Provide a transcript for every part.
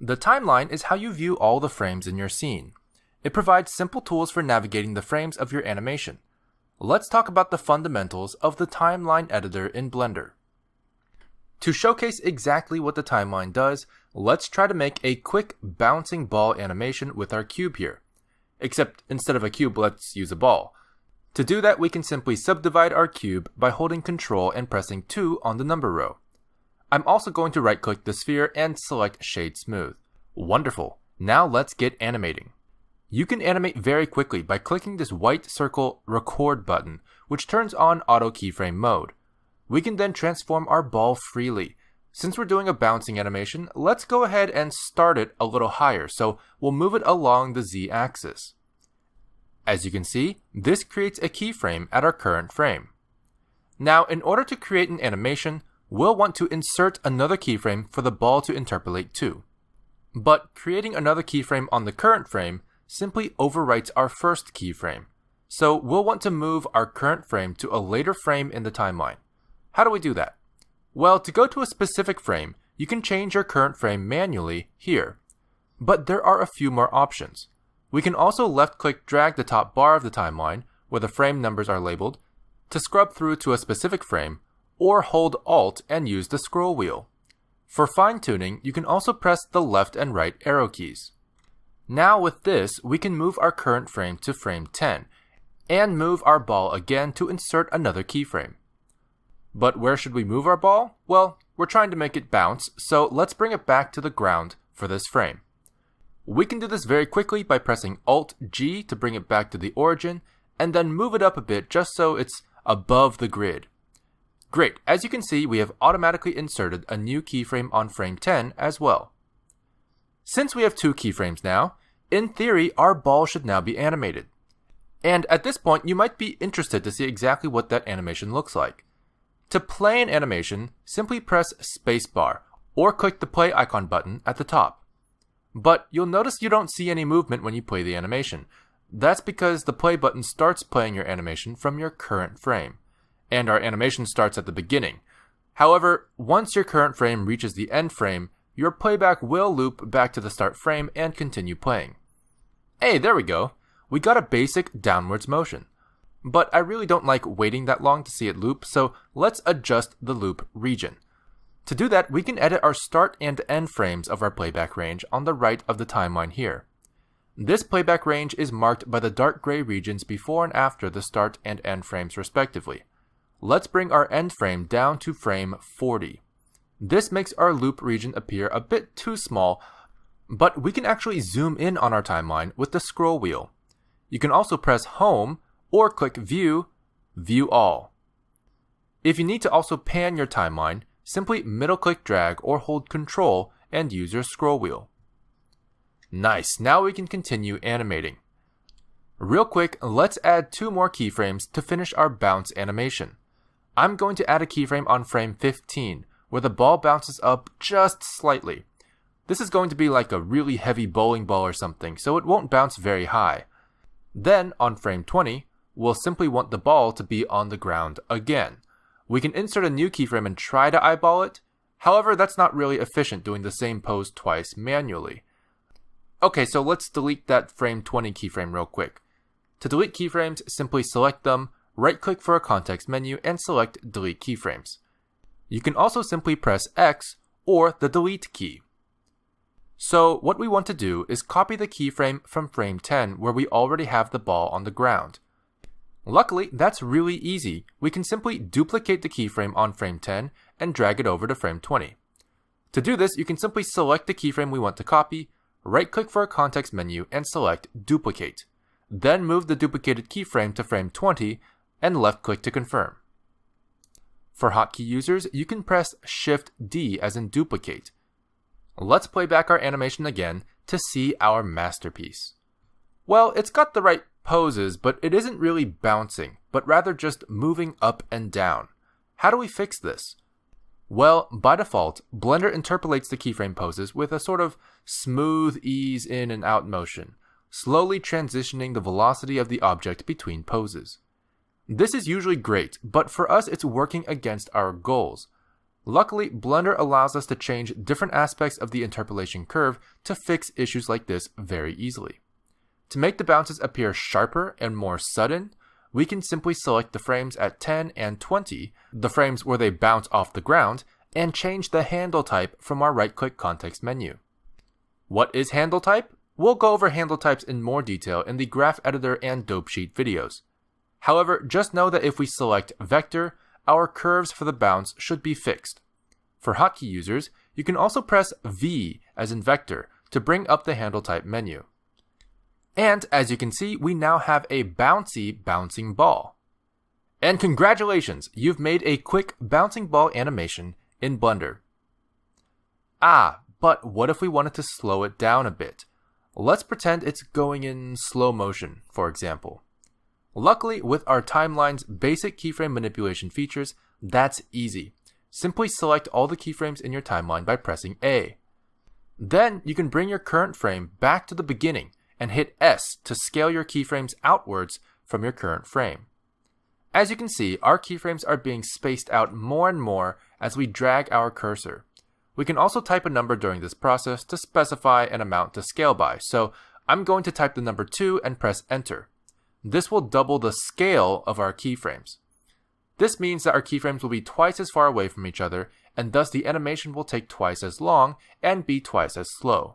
The timeline is how you view all the frames in your scene. It provides simple tools for navigating the frames of your animation. Let's talk about the fundamentals of the timeline editor in Blender. To showcase exactly what the timeline does, let's try to make a quick bouncing ball animation with our cube here. Except instead of a cube, let's use a ball. To do that, we can simply subdivide our cube by holding Ctrl and pressing 2 on the number row. I'm also going to right click the sphere and select Shade Smooth. Wonderful, now let's get animating. You can animate very quickly by clicking this white circle record button, which turns on auto keyframe mode. We can then transform our ball freely. Since we're doing a bouncing animation, let's go ahead and start it a little higher, so we'll move it along the Z axis. As you can see, this creates a keyframe at our current frame. Now, in order to create an animation, we'll want to insert another keyframe for the ball to interpolate to. But creating another keyframe on the current frame simply overwrites our first keyframe. So we'll want to move our current frame to a later frame in the timeline. How do we do that? Well, to go to a specific frame, you can change your current frame manually here. But there are a few more options. We can also left-click drag the top bar of the timeline, where the frame numbers are labeled, to scrub through to a specific frame, or hold Alt and use the scroll wheel. For fine-tuning, you can also press the left and right arrow keys. Now with this, we can move our current frame to frame 10, and move our ball again to insert another keyframe. But where should we move our ball? Well, we're trying to make it bounce, so let's bring it back to the ground for this frame. We can do this very quickly by pressing Alt-G to bring it back to the origin, and then move it up a bit just so it's above the grid. Great, as you can see, we have automatically inserted a new keyframe on frame 10 as well. Since we have two keyframes now, in theory, our ball should now be animated. And at this point, you might be interested to see exactly what that animation looks like. To play an animation, simply press spacebar or click the play icon button at the top. But you'll notice you don't see any movement when you play the animation. That's because the play button starts playing your animation from your current frame and our animation starts at the beginning. However, once your current frame reaches the end frame, your playback will loop back to the start frame and continue playing. Hey, there we go. We got a basic downwards motion. But I really don't like waiting that long to see it loop, so let's adjust the loop region. To do that, we can edit our start and end frames of our playback range on the right of the timeline here. This playback range is marked by the dark gray regions before and after the start and end frames respectively let's bring our end frame down to frame 40. This makes our loop region appear a bit too small, but we can actually zoom in on our timeline with the scroll wheel. You can also press Home or click View, View All. If you need to also pan your timeline, simply middle click drag or hold Control and use your scroll wheel. Nice, now we can continue animating. Real quick, let's add two more keyframes to finish our bounce animation. I'm going to add a keyframe on frame 15, where the ball bounces up just slightly. This is going to be like a really heavy bowling ball or something, so it won't bounce very high. Then, on frame 20, we'll simply want the ball to be on the ground again. We can insert a new keyframe and try to eyeball it, however that's not really efficient doing the same pose twice manually. Okay, so let's delete that frame 20 keyframe real quick. To delete keyframes, simply select them, right-click for a context menu and select Delete Keyframes. You can also simply press X or the Delete key. So what we want to do is copy the keyframe from frame 10 where we already have the ball on the ground. Luckily, that's really easy. We can simply duplicate the keyframe on frame 10 and drag it over to frame 20. To do this, you can simply select the keyframe we want to copy, right-click for a context menu, and select Duplicate. Then move the duplicated keyframe to frame 20, and left click to confirm. For hotkey users, you can press Shift D as in duplicate. Let's play back our animation again to see our masterpiece. Well, it's got the right poses, but it isn't really bouncing, but rather just moving up and down. How do we fix this? Well, by default, Blender interpolates the keyframe poses with a sort of smooth ease in and out motion, slowly transitioning the velocity of the object between poses. This is usually great, but for us it's working against our goals. Luckily, Blender allows us to change different aspects of the interpolation curve to fix issues like this very easily. To make the bounces appear sharper and more sudden, we can simply select the frames at 10 and 20, the frames where they bounce off the ground, and change the handle type from our right-click context menu. What is handle type? We'll go over handle types in more detail in the graph editor and dope sheet videos. However, just know that if we select Vector, our curves for the bounce should be fixed. For hotkey users, you can also press V as in Vector to bring up the handle type menu. And as you can see, we now have a bouncy bouncing ball. And congratulations, you've made a quick bouncing ball animation in Blender. Ah, but what if we wanted to slow it down a bit? Let's pretend it's going in slow motion, for example. Luckily, with our timeline's basic keyframe manipulation features, that's easy. Simply select all the keyframes in your timeline by pressing A. Then you can bring your current frame back to the beginning and hit S to scale your keyframes outwards from your current frame. As you can see, our keyframes are being spaced out more and more as we drag our cursor. We can also type a number during this process to specify an amount to scale by, so I'm going to type the number 2 and press enter. This will double the scale of our keyframes. This means that our keyframes will be twice as far away from each other, and thus the animation will take twice as long and be twice as slow.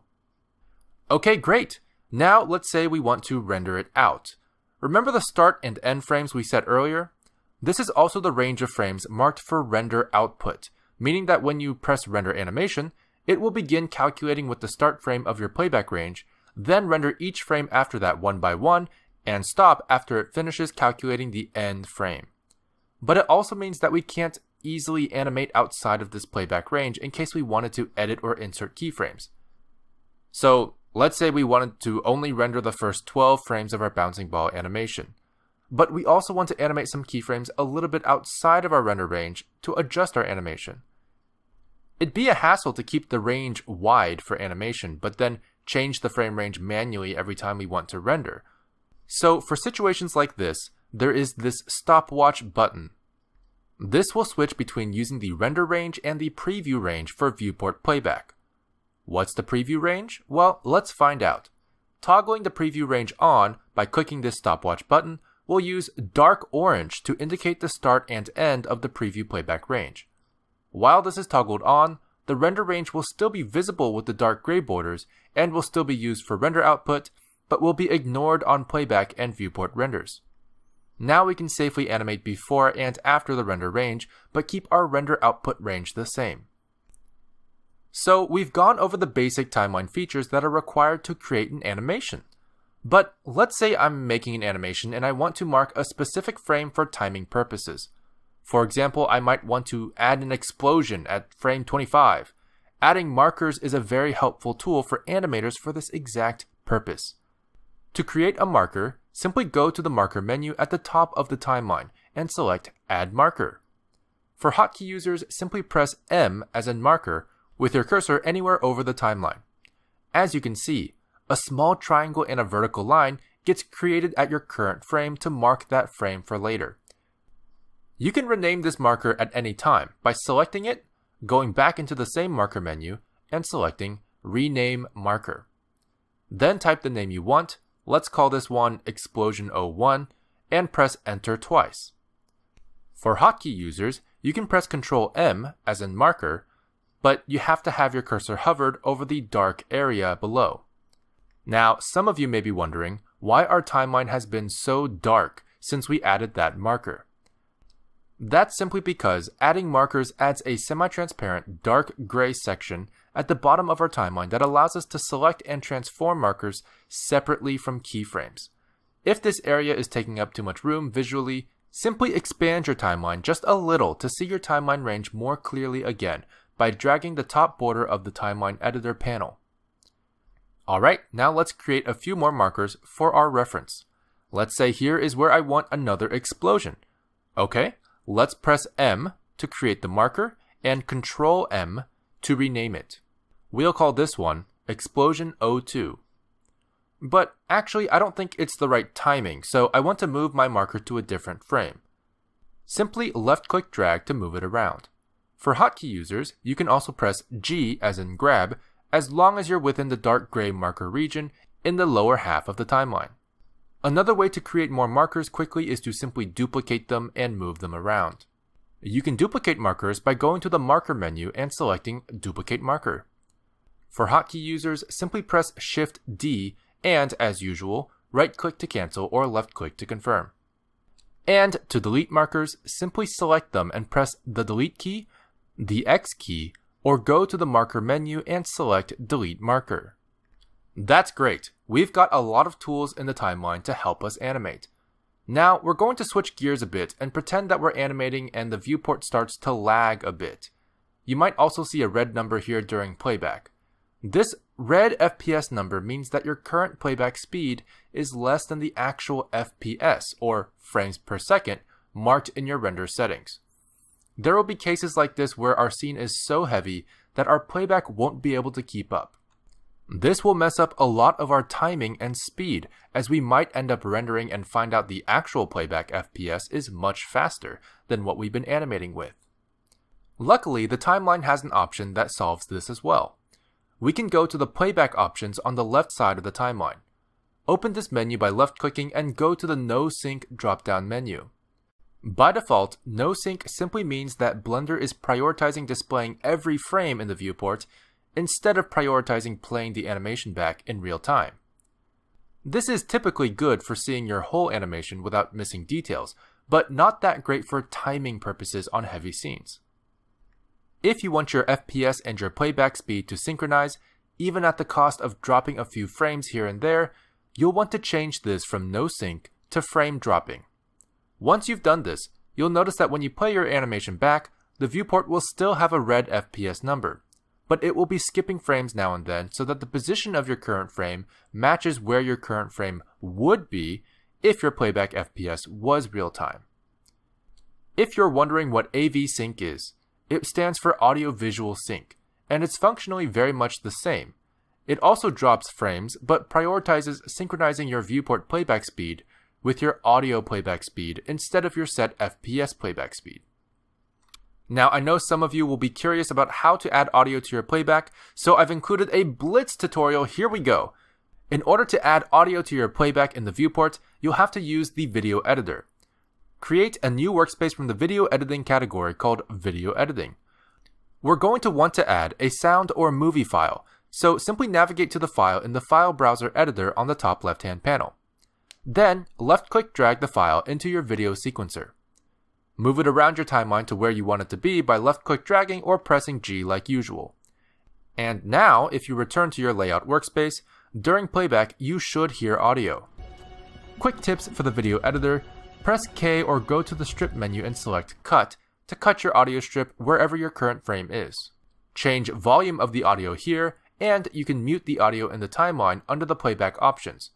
Okay, great! Now let's say we want to render it out. Remember the start and end frames we set earlier? This is also the range of frames marked for render output, meaning that when you press render animation, it will begin calculating with the start frame of your playback range, then render each frame after that one by one and stop after it finishes calculating the end frame. But it also means that we can't easily animate outside of this playback range in case we wanted to edit or insert keyframes. So let's say we wanted to only render the first 12 frames of our bouncing ball animation. But we also want to animate some keyframes a little bit outside of our render range to adjust our animation. It'd be a hassle to keep the range wide for animation, but then change the frame range manually every time we want to render, so for situations like this, there is this stopwatch button. This will switch between using the render range and the preview range for viewport playback. What's the preview range? Well, let's find out. Toggling the preview range on by clicking this stopwatch button will use dark orange to indicate the start and end of the preview playback range. While this is toggled on, the render range will still be visible with the dark gray borders and will still be used for render output but will be ignored on playback and viewport renders. Now we can safely animate before and after the render range, but keep our render output range the same. So we've gone over the basic timeline features that are required to create an animation. But let's say I'm making an animation and I want to mark a specific frame for timing purposes. For example, I might want to add an explosion at frame 25. Adding markers is a very helpful tool for animators for this exact purpose. To create a marker, simply go to the marker menu at the top of the timeline and select Add Marker. For hotkey users, simply press M as in marker with your cursor anywhere over the timeline. As you can see, a small triangle and a vertical line gets created at your current frame to mark that frame for later. You can rename this marker at any time by selecting it, going back into the same marker menu, and selecting Rename Marker. Then type the name you want Let's call this one Explosion 01 and press enter twice. For hotkey users, you can press Ctrl M as in marker, but you have to have your cursor hovered over the dark area below. Now, some of you may be wondering why our timeline has been so dark since we added that marker. That's simply because adding markers adds a semi-transparent dark gray section at the bottom of our timeline that allows us to select and transform markers separately from keyframes. If this area is taking up too much room visually, simply expand your timeline just a little to see your timeline range more clearly again by dragging the top border of the timeline editor panel. Alright, now let's create a few more markers for our reference. Let's say here is where I want another explosion. Okay, let's press M to create the marker and Control M to rename it. We'll call this one Explosion 02. But actually, I don't think it's the right timing, so I want to move my marker to a different frame. Simply left-click drag to move it around. For hotkey users, you can also press G as in grab as long as you're within the dark gray marker region in the lower half of the timeline. Another way to create more markers quickly is to simply duplicate them and move them around. You can duplicate markers by going to the marker menu and selecting duplicate marker. For hotkey users, simply press Shift D and, as usual, right click to cancel or left click to confirm. And to delete markers, simply select them and press the delete key, the X key, or go to the marker menu and select delete marker. That's great. We've got a lot of tools in the timeline to help us animate. Now, we're going to switch gears a bit and pretend that we're animating and the viewport starts to lag a bit. You might also see a red number here during playback. This red FPS number means that your current playback speed is less than the actual FPS, or frames per second, marked in your render settings. There will be cases like this where our scene is so heavy that our playback won't be able to keep up. This will mess up a lot of our timing and speed, as we might end up rendering and find out the actual playback FPS is much faster than what we've been animating with. Luckily, the timeline has an option that solves this as well we can go to the playback options on the left side of the timeline. Open this menu by left-clicking and go to the No Sync drop-down menu. By default, No Sync simply means that Blender is prioritizing displaying every frame in the viewport instead of prioritizing playing the animation back in real time. This is typically good for seeing your whole animation without missing details, but not that great for timing purposes on heavy scenes if you want your FPS and your playback speed to synchronize, even at the cost of dropping a few frames here and there, you'll want to change this from no sync to frame dropping. Once you've done this, you'll notice that when you play your animation back, the viewport will still have a red FPS number, but it will be skipping frames now and then so that the position of your current frame matches where your current frame would be if your playback FPS was real time. If you're wondering what AV Sync is, it stands for Audio-Visual Sync, and it's functionally very much the same. It also drops frames, but prioritizes synchronizing your viewport playback speed with your audio playback speed instead of your set FPS playback speed. Now, I know some of you will be curious about how to add audio to your playback, so I've included a blitz tutorial. Here we go. In order to add audio to your playback in the viewport, you'll have to use the video editor create a new workspace from the video editing category called Video Editing. We're going to want to add a sound or movie file, so simply navigate to the file in the File Browser Editor on the top left-hand panel. Then, left-click drag the file into your video sequencer. Move it around your timeline to where you want it to be by left-click dragging or pressing G like usual. And now, if you return to your layout workspace, during playback you should hear audio. Quick tips for the video editor, Press K or go to the strip menu and select Cut to cut your audio strip wherever your current frame is. Change volume of the audio here, and you can mute the audio in the timeline under the playback options.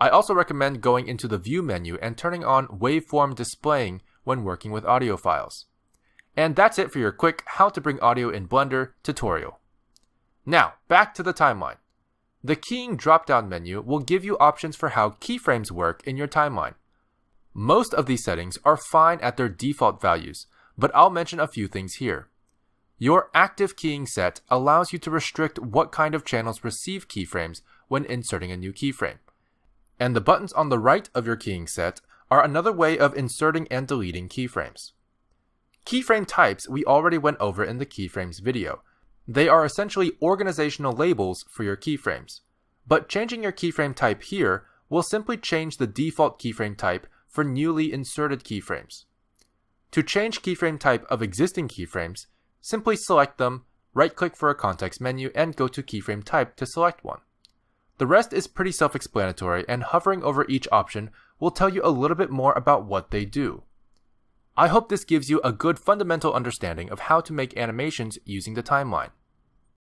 I also recommend going into the View menu and turning on Waveform Displaying when working with audio files. And that's it for your quick How to Bring Audio in Blender tutorial. Now, back to the timeline. The Keying drop-down menu will give you options for how keyframes work in your timeline. Most of these settings are fine at their default values, but I'll mention a few things here. Your active keying set allows you to restrict what kind of channels receive keyframes when inserting a new keyframe. And the buttons on the right of your keying set are another way of inserting and deleting keyframes. Keyframe types we already went over in the keyframes video. They are essentially organizational labels for your keyframes. But changing your keyframe type here will simply change the default keyframe type for newly inserted keyframes. To change keyframe type of existing keyframes, simply select them, right-click for a context menu, and go to keyframe type to select one. The rest is pretty self-explanatory, and hovering over each option will tell you a little bit more about what they do. I hope this gives you a good fundamental understanding of how to make animations using the timeline.